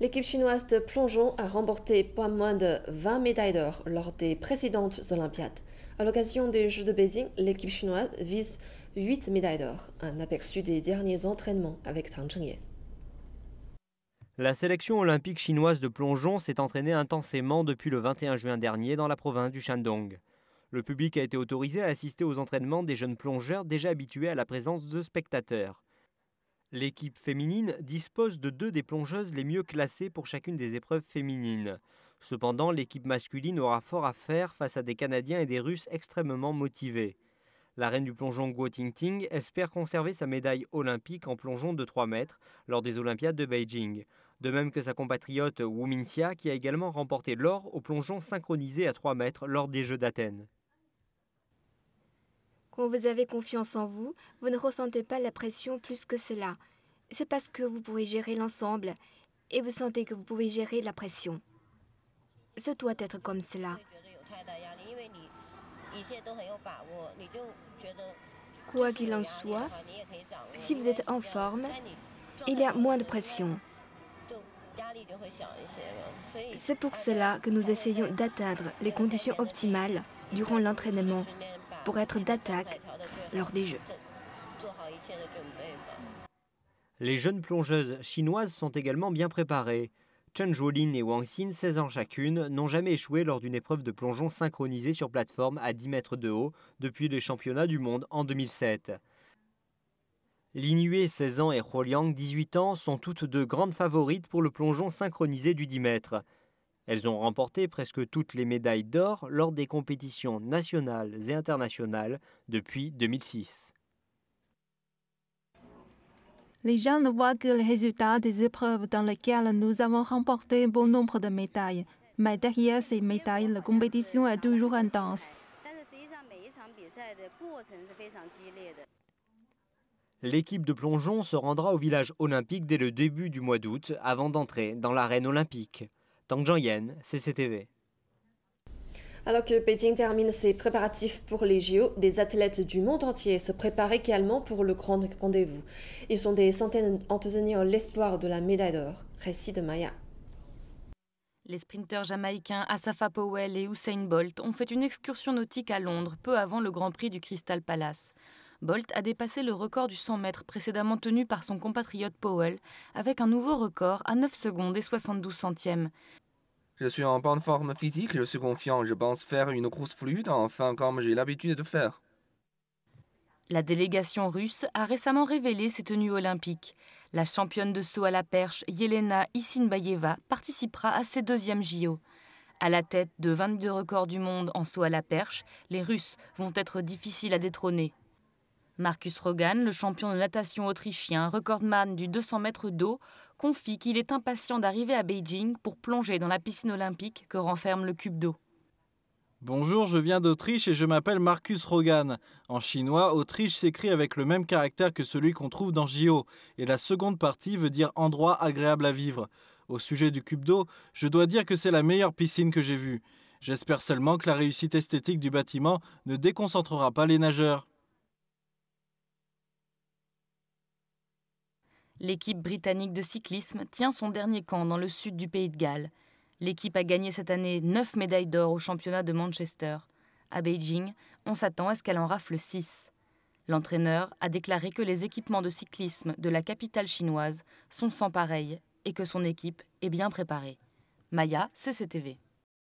L'équipe chinoise de plongeon a remporté pas moins de 20 médailles d'or lors des précédentes Olympiades. À l'occasion des Jeux de Beijing, l'équipe chinoise vise 8 médailles d'or, un aperçu des derniers entraînements avec Tang Chengye. La sélection olympique chinoise de plongeon s'est entraînée intensément depuis le 21 juin dernier dans la province du Shandong. Le public a été autorisé à assister aux entraînements des jeunes plongeurs déjà habitués à la présence de spectateurs. L'équipe féminine dispose de deux des plongeuses les mieux classées pour chacune des épreuves féminines. Cependant, l'équipe masculine aura fort à faire face à des Canadiens et des Russes extrêmement motivés. La reine du plongeon Guo Tingting espère conserver sa médaille olympique en plongeon de 3 mètres lors des Olympiades de Beijing, de même que sa compatriote Wu Minxia qui a également remporté l'or au plongeon synchronisé à 3 mètres lors des Jeux d'Athènes. Quand vous avez confiance en vous, vous ne ressentez pas la pression plus que cela. C'est parce que vous pouvez gérer l'ensemble et vous sentez que vous pouvez gérer la pression. Ce doit être comme cela. Quoi qu'il en soit, si vous êtes en forme, il y a moins de pression. C'est pour cela que nous essayons d'atteindre les conditions optimales durant l'entraînement pour être d'attaque lors des Jeux. Les jeunes plongeuses chinoises sont également bien préparées. Chen Zhuolin et Wang Xin, 16 ans chacune, n'ont jamais échoué lors d'une épreuve de plongeon synchronisée sur plateforme à 10 mètres de haut depuis les championnats du monde en 2007. Yue, 16 ans, et Huoliang, 18 ans, sont toutes deux grandes favorites pour le plongeon synchronisé du 10 mètres. Elles ont remporté presque toutes les médailles d'or lors des compétitions nationales et internationales depuis 2006. Les gens ne voient que les résultats des épreuves dans lesquelles nous avons remporté bon nombre de médailles. Mais derrière ces médailles, la compétition est toujours intense. L'équipe de plongeon se rendra au village olympique dès le début du mois d'août avant d'entrer dans l'arène olympique. Tang Yen, CCTV. Alors que Pékin termine ses préparatifs pour les JO, des athlètes du monde entier se préparent également pour le grand rendez-vous. Ils sont des centaines à tenir l'espoir de la médaille d'or. Récit de Maya. Les sprinteurs jamaïcains Asafa Powell et Usain Bolt ont fait une excursion nautique à Londres peu avant le Grand Prix du Crystal Palace. Bolt a dépassé le record du 100 mètres précédemment tenu par son compatriote Powell, avec un nouveau record à 9 secondes et 72 centièmes. Je suis en bonne forme physique, je suis confiant, je pense faire une course flûte, enfin comme j'ai l'habitude de faire. La délégation russe a récemment révélé ses tenues olympiques. La championne de saut à la perche, Yelena Isinbayeva, participera à ses deuxièmes JO. À la tête de 22 records du monde en saut à la perche, les Russes vont être difficiles à détrôner. Marcus Rogan, le champion de natation autrichien, recordman du 200 mètres d'eau, confie qu'il est impatient d'arriver à Beijing pour plonger dans la piscine olympique que renferme le cube d'eau. Bonjour, je viens d'Autriche et je m'appelle Marcus Rogan. En chinois, Autriche s'écrit avec le même caractère que celui qu'on trouve dans JO, et la seconde partie veut dire endroit agréable à vivre. Au sujet du cube d'eau, je dois dire que c'est la meilleure piscine que j'ai vue. J'espère seulement que la réussite esthétique du bâtiment ne déconcentrera pas les nageurs. L'équipe britannique de cyclisme tient son dernier camp dans le sud du pays de Galles. L'équipe a gagné cette année 9 médailles d'or au championnat de Manchester. À Beijing, on s'attend à ce qu'elle en rafle 6. L'entraîneur a déclaré que les équipements de cyclisme de la capitale chinoise sont sans pareil et que son équipe est bien préparée. Maya, CCTV.